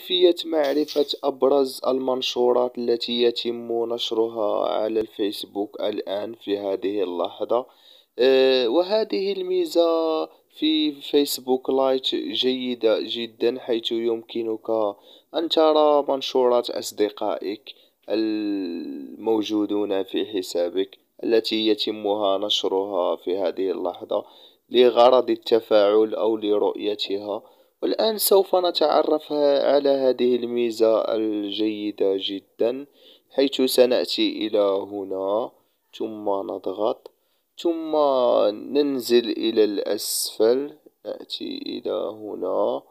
كيفية معرفة أبرز المنشورات التي يتم نشرها على الفيسبوك الآن في هذه اللحظة آه، وهذه الميزة في فيسبوك لايت جيدة جدا حيث يمكنك أن ترى منشورات أصدقائك الموجودون في حسابك التي يتمها نشرها في هذه اللحظة لغرض التفاعل أو لرؤيتها والآن سوف نتعرف على هذه الميزة الجيدة جدا حيث سنأتي إلى هنا ثم نضغط ثم ننزل إلى الأسفل نأتي إلى هنا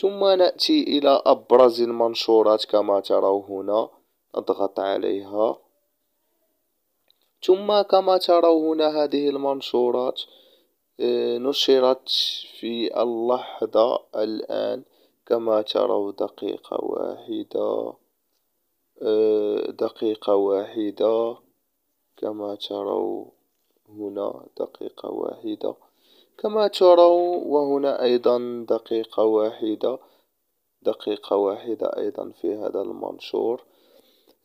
ثم نأتي إلى أبرز المنشورات كما ترون هنا نضغط عليها ثم كما ترون هنا هذه المنشورات آه، نشرت في اللحظة الآن كما ترون دقيقة واحدة آه، دقيقة واحدة كما ترون هنا دقيقة واحدة كما ترون وهنا أيضا دقيقة واحدة دقيقة واحدة أيضا في هذا المنشور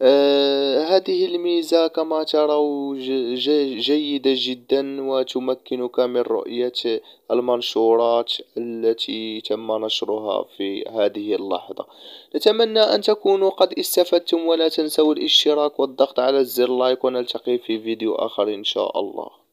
آه، هذه الميزة كما تروا جيدة جدا وتمكنك من رؤية المنشورات التي تم نشرها في هذه اللحظة نتمنى أن تكونوا قد استفدتم ولا تنسوا الاشتراك والضغط على زر لايك ونلتقي في فيديو آخر إن شاء الله